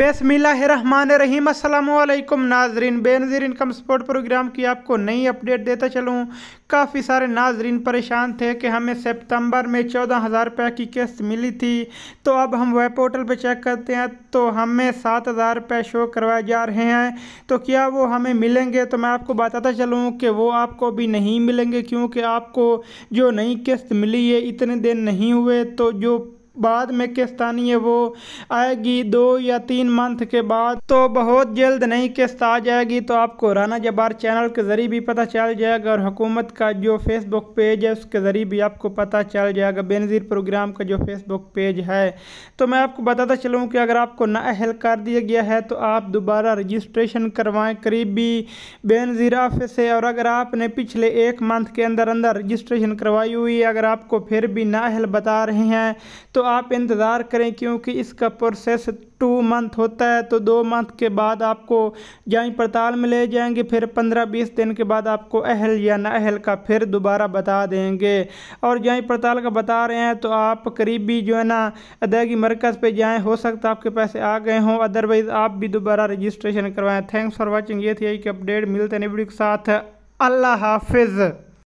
बसमिलीम अल्लाम नाजरीन Benazir income support programme की आपको नई अपडेट देता चलूँ काफ़ी सारे नाजरीन परेशान थे कि हमें सितंबर में चौदह हज़ार रुपये की किस्त मिली थी तो अब हम वेब पोर्टल पर चेक करते हैं तो हमें सात हज़ार रुपये शो करवाए जा रहे हैं तो क्या वो हमें मिलेंगे तो मैं आपको बताता चलूँ कि वो आपको अभी नहीं मिलेंगे क्योंकि आपको जो नई किस्त मिली है इतने दिन नहीं हुए तो जो बाद में किस्तानी है वो आएगी दो या तीन मंथ के बाद तो बहुत जल्द नई किस्त आ जाएगी तो आपको राना जबार चैनल के ज़रिए भी पता चल जाएगा और हुकूमत का जो फेसबुक पेज है उसके ज़रिए भी आपको पता चल जाएगा बेनज़ीर प्रोग्राम का जो फेसबुक पेज है तो मैं आपको बताता चलूँ कि अगर आपको नाअहल कर दिया गया है तो आप दोबारा रजिस्ट्रेशन करवाएँ करीबी बेनज़ीर ऑफिस से और अगर आपने पिछले एक मंथ के अंदर अंदर रजिस्ट्रेशन करवाई हुई है अगर आपको फिर भी नाअहल बता रहे हैं तो तो आप इंतज़ार करें क्योंकि इसका प्रोसेस टू मंथ होता है तो दो मंथ के बाद आपको जाँच पड़ताल में ले जाएंगे फिर पंद्रह बीस दिन के बाद आपको अहल या ना अहल का फिर दोबारा बता देंगे और जाँच पड़ताल का बता रहे हैं तो आप करीबी जो है ना अदायगी मरकज़ पर जाएँ हो सकता है आपके पैसे आ गए हों अदरवाइज़ आप भी दोबारा रजिस्ट्रेशन करवाएँ थैंक्स फॉर वॉचिंग ये थी कि अपडेट मिलते हैं वीडियो के साथ अल्लाह हाफिज़